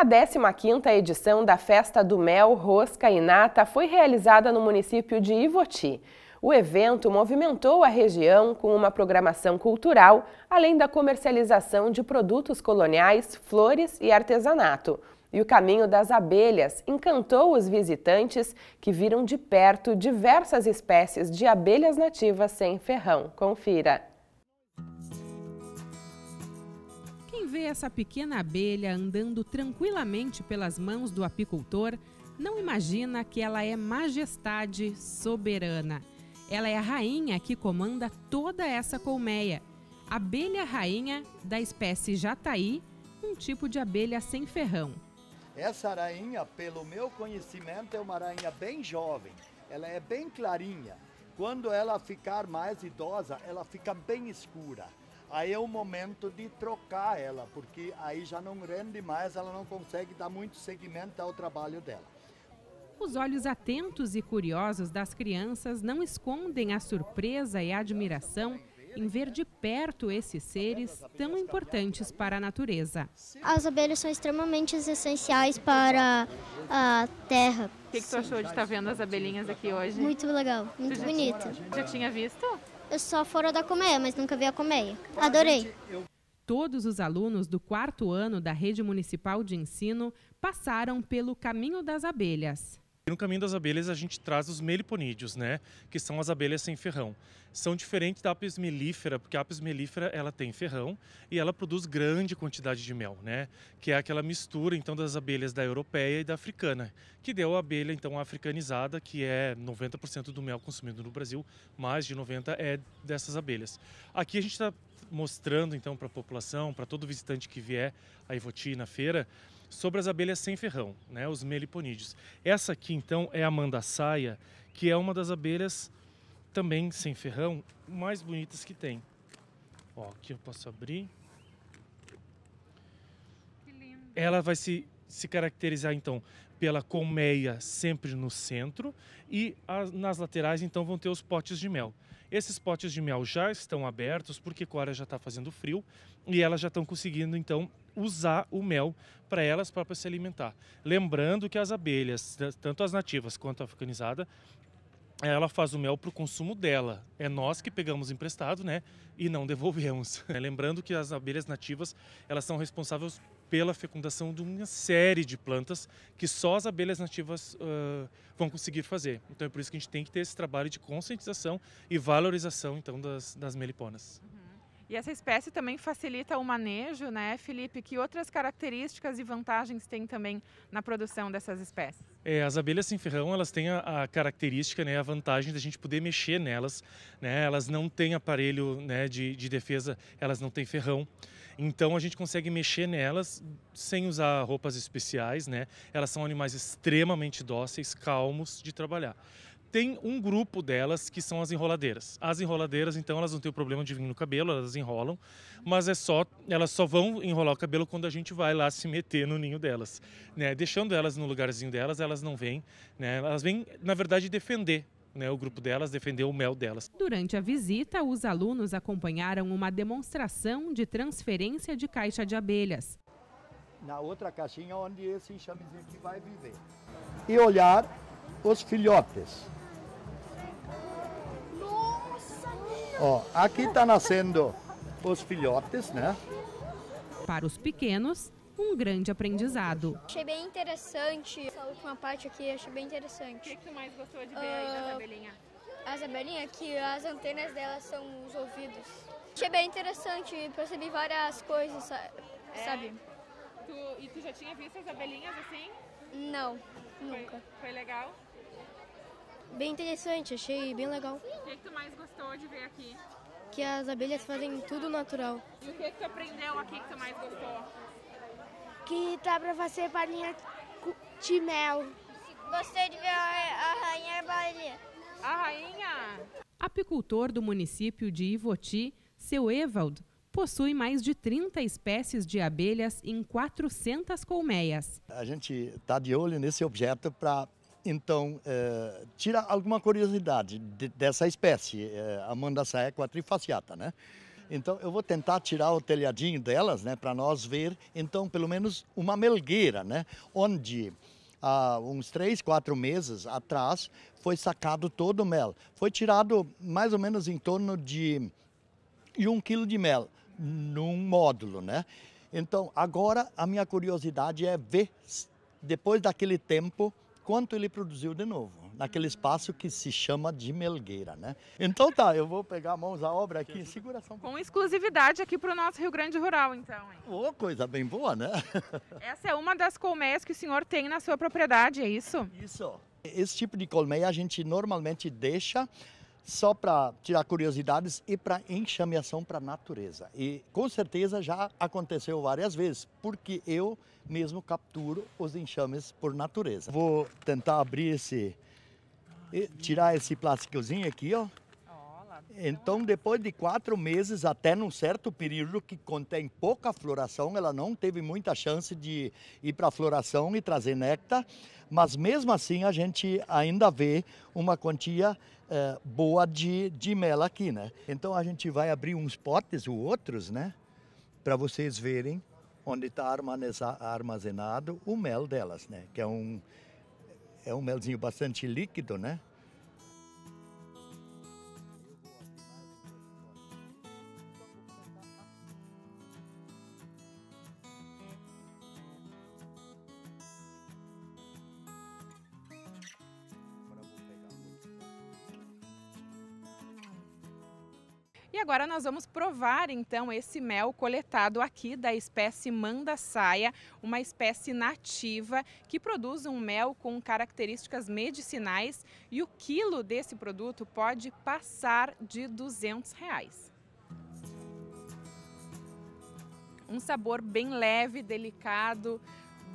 A 15ª edição da Festa do Mel, Rosca e Nata foi realizada no município de Ivoti. O evento movimentou a região com uma programação cultural, além da comercialização de produtos coloniais, flores e artesanato. E o caminho das abelhas encantou os visitantes que viram de perto diversas espécies de abelhas nativas sem ferrão. Confira! vê essa pequena abelha andando tranquilamente pelas mãos do apicultor, não imagina que ela é majestade soberana. Ela é a rainha que comanda toda essa colmeia. Abelha rainha da espécie jataí, um tipo de abelha sem ferrão. Essa rainha, pelo meu conhecimento, é uma rainha bem jovem. Ela é bem clarinha. Quando ela ficar mais idosa, ela fica bem escura aí é o momento de trocar ela, porque aí já não rende mais, ela não consegue dar muito segmento ao trabalho dela. Os olhos atentos e curiosos das crianças não escondem a surpresa e a admiração em ver de perto esses seres tão importantes para a natureza. As abelhas são extremamente essenciais para a terra. O que, que tu achou de estar vendo as abelhinhas aqui hoje? Muito legal, muito bonito. Já tinha visto? Eu só fora da colmeia, mas nunca vi a colmeia. Adorei. Todos os alunos do quarto ano da Rede Municipal de Ensino passaram pelo Caminho das Abelhas. No caminho das abelhas a gente traz os meliponídeos, né, que são as abelhas sem ferrão. São diferentes da apis mellifera, porque a apis mellifera ela tem ferrão e ela produz grande quantidade de mel, né, que é aquela mistura então das abelhas da europeia e da africana, que deu a abelha então africanizada, que é 90% do mel consumido no Brasil, mais de 90 é dessas abelhas. Aqui a gente está mostrando então para a população, para todo visitante que vier a Ivoti na feira, sobre as abelhas sem ferrão, né, os meliponídeos. Essa aqui, então, é a mandassaia, que é uma das abelhas também sem ferrão mais bonitas que tem. Ó, aqui eu posso abrir. Ela vai se, se caracterizar, então, pela colmeia sempre no centro e nas laterais então vão ter os potes de mel. Esses potes de mel já estão abertos porque Cora já está fazendo frio e elas já estão conseguindo então usar o mel para elas próprias se alimentar. Lembrando que as abelhas, tanto as nativas quanto a africanizada, ela faz o mel para o consumo dela. É nós que pegamos emprestado, né? E não devolvemos. É, lembrando que as abelhas nativas, elas são responsáveis pela fecundação de uma série de plantas que só as abelhas nativas uh, vão conseguir fazer. Então é por isso que a gente tem que ter esse trabalho de conscientização e valorização então das, das meliponas. E essa espécie também facilita o manejo, né, Felipe? Que outras características e vantagens tem também na produção dessas espécies? É, as abelhas sem ferrão, elas têm a, a, característica, né, a vantagem de a gente poder mexer nelas, né? Elas não têm aparelho, né, de, de defesa, elas não têm ferrão. Então a gente consegue mexer nelas sem usar roupas especiais, né? Elas são animais extremamente dóceis, calmos de trabalhar tem um grupo delas que são as enroladeiras. As enroladeiras, então, elas não têm o problema de vir no cabelo, elas enrolam, mas é só elas só vão enrolar o cabelo quando a gente vai lá se meter no ninho delas, né? Deixando elas no lugarzinho delas, elas não vêm, né? Elas vêm, na verdade, defender né, o grupo delas defender o mel delas. Durante a visita, os alunos acompanharam uma demonstração de transferência de caixa de abelhas. Na outra caixinha onde esse enxamezinho que vai viver. E olhar os filhotes. Ó, aqui está nascendo os filhotes, né? Para os pequenos, um grande aprendizado. Achei bem interessante. Essa última parte aqui achei bem interessante. O que, que tu mais gostou de ver uh, aí nas ah, abelhinhas? As abelhinhas, que as antenas delas são os ouvidos. Achei bem interessante, percebi várias coisas, é. sabe? É. Tu, e tu já tinha visto as abelhinhas assim? Não, nunca. foi, foi legal? bem interessante, achei bem legal. O que, que tu mais gostou de ver aqui? Que as abelhas fazem tudo natural. E o que, que tu aprendeu aqui que tu mais gostou? Que tá pra fazer balinha de mel. Gostei de ver a, a rainha balinha. A rainha? Apicultor do município de Ivoti, seu Evald, possui mais de 30 espécies de abelhas em 400 colmeias. A gente está de olho nesse objeto para então, é, tira alguma curiosidade de, dessa espécie, é, eh, a mandaçaia quadrifaciata, né? Então, eu vou tentar tirar o telhadinho delas, né, para nós ver, então, pelo menos uma melgueira, né, onde há uns três, quatro meses atrás foi sacado todo o mel. Foi tirado mais ou menos em torno de, de um quilo de mel num módulo, né? Então, agora a minha curiosidade é ver, depois daquele tempo, quanto ele produziu de novo, naquele hum. espaço que se chama de Melgueira, né? Então tá, eu vou pegar a mãos à obra aqui, segura só um Com exclusividade aqui para o nosso Rio Grande Rural, então. Hein? Oh, coisa bem boa, né? Essa é uma das colmeias que o senhor tem na sua propriedade, é isso? Isso. Esse tipo de colmeia a gente normalmente deixa só para tirar curiosidades e para enxameação para a natureza. E com certeza já aconteceu várias vezes, porque eu mesmo capturo os enxames por natureza. Vou tentar abrir esse, tirar esse plásticozinho aqui, ó. Então, depois de quatro meses, até num certo período que contém pouca floração, ela não teve muita chance de ir para a floração e trazer néctar, mas mesmo assim a gente ainda vê uma quantia eh, boa de, de mel aqui, né? Então a gente vai abrir uns potes ou outros, né? Para vocês verem onde está armazenado o mel delas, né? Que é um, é um melzinho bastante líquido, né? E agora nós vamos provar então esse mel coletado aqui da espécie mandaçaia, uma espécie nativa que produz um mel com características medicinais e o quilo desse produto pode passar de 200 reais um sabor bem leve, delicado,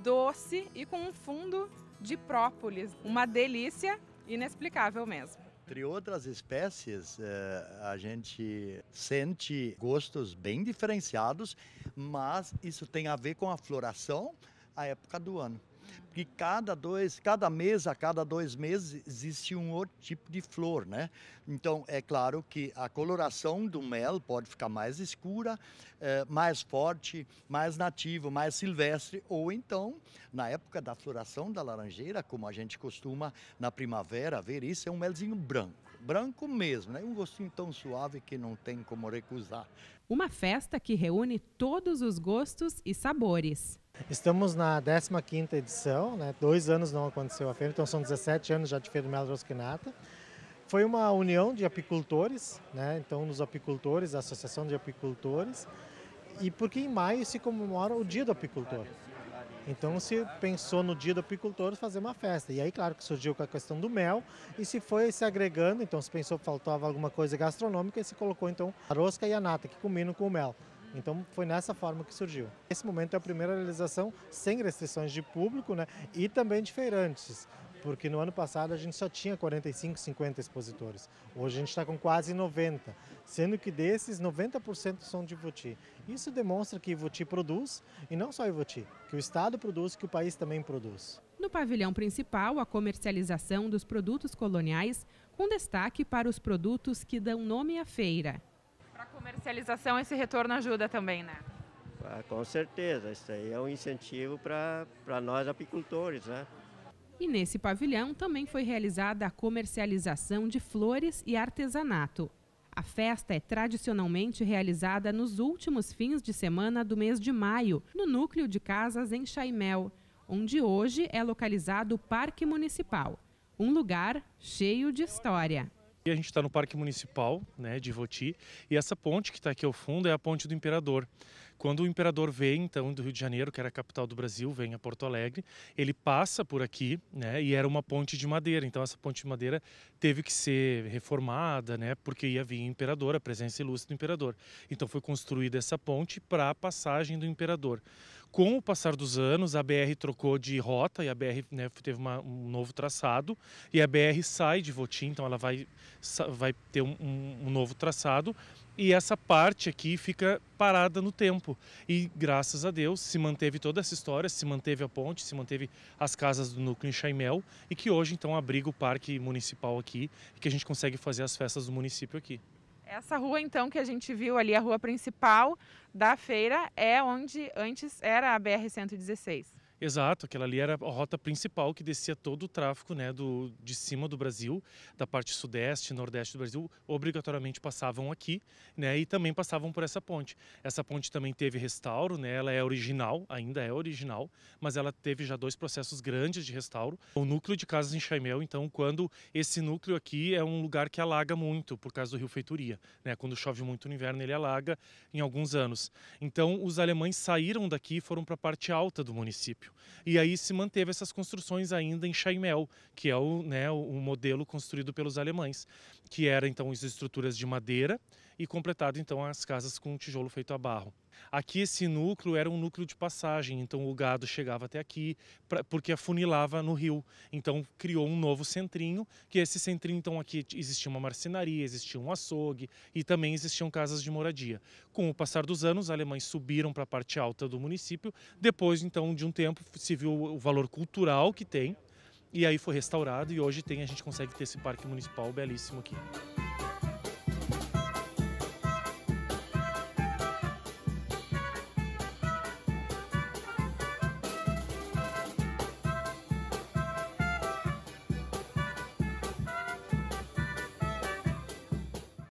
doce e com um fundo de própolis. Uma delícia inexplicável mesmo entre outras espécies, eh, a gente sente gostos bem diferenciados, mas isso tem a ver com a floração, a época do ano. Porque cada dois, cada mês, a cada dois meses, existe um outro tipo de flor, né? Então, é claro que a coloração do mel pode ficar mais escura, eh, mais forte, mais nativo, mais silvestre, ou então, na época da floração da laranjeira, como a gente costuma na primavera ver isso, é um melzinho branco branco mesmo, né? Um gostinho tão suave que não tem como recusar. Uma festa que reúne todos os gostos e sabores. Estamos na 15ª edição, né? dois anos não aconteceu a feira, então são 17 anos já de Feira do Mel Rosquinata. Foi uma união de apicultores, né? então nos apicultores, a Associação de Apicultores, e porque em maio se comemora o Dia do Apicultor. Então se pensou no Dia do Apicultor fazer uma festa. E aí, claro, que surgiu com a questão do mel e se foi se agregando, então se pensou que faltava alguma coisa gastronômica e se colocou então a rosca e a nata, que combinam com o mel. Então foi nessa forma que surgiu. Esse momento é a primeira realização sem restrições de público né, e também de feirantes, porque no ano passado a gente só tinha 45, 50 expositores. Hoje a gente está com quase 90, sendo que desses 90% são de Ivuti. Isso demonstra que Ivuti produz, e não só Ivuti, que o Estado produz, que o país também produz. No pavilhão principal, a comercialização dos produtos coloniais, com destaque para os produtos que dão nome à feira comercialização, esse retorno ajuda também, né? Ah, com certeza, isso aí é um incentivo para nós apicultores, né? E nesse pavilhão também foi realizada a comercialização de flores e artesanato. A festa é tradicionalmente realizada nos últimos fins de semana do mês de maio, no núcleo de casas em Chaimel, onde hoje é localizado o Parque Municipal, um lugar cheio de história. E a gente está no Parque Municipal né, de Voti e essa ponte que está aqui ao fundo é a Ponte do Imperador. Quando o Imperador vem, então, do Rio de Janeiro, que era a capital do Brasil, vem a Porto Alegre, ele passa por aqui né, e era uma ponte de madeira. Então, essa ponte de madeira teve que ser reformada, né, porque ia vir o Imperador, a presença ilustre do Imperador. Então, foi construída essa ponte para a passagem do Imperador. Com o passar dos anos, a BR trocou de rota e a BR né, teve uma, um novo traçado. E a BR sai de Votim, então ela vai, vai ter um, um, um novo traçado. E essa parte aqui fica parada no tempo. E graças a Deus se manteve toda essa história, se manteve a ponte, se manteve as casas do núcleo em Chaimel e que hoje então abriga o parque municipal aqui e que a gente consegue fazer as festas do município aqui. Essa rua, então, que a gente viu ali, a rua principal da feira, é onde antes era a BR-116. Exato, aquela ali era a rota principal que descia todo o tráfego né, do, de cima do Brasil, da parte sudeste, nordeste do Brasil, obrigatoriamente passavam aqui né, e também passavam por essa ponte. Essa ponte também teve restauro, né, ela é original, ainda é original, mas ela teve já dois processos grandes de restauro. O núcleo de casas em Chaimel, então, quando esse núcleo aqui é um lugar que alaga muito por causa do rio Feitoria. Né, quando chove muito no inverno, ele alaga em alguns anos. Então, os alemães saíram daqui e foram para a parte alta do município. E aí se manteve essas construções ainda em Chaimel, que é o, né, o modelo construído pelos alemães, que era então as estruturas de madeira e completado então as casas com tijolo feito a barro. Aqui esse núcleo era um núcleo de passagem, então o gado chegava até aqui pra, porque afunilava no rio. Então criou um novo centrinho, que esse centrinho então aqui existia uma marcenaria, existia um açougue e também existiam casas de moradia. Com o passar dos anos, os alemães subiram para a parte alta do município. Depois então de um tempo se viu o valor cultural que tem e aí foi restaurado e hoje tem a gente consegue ter esse parque municipal belíssimo aqui.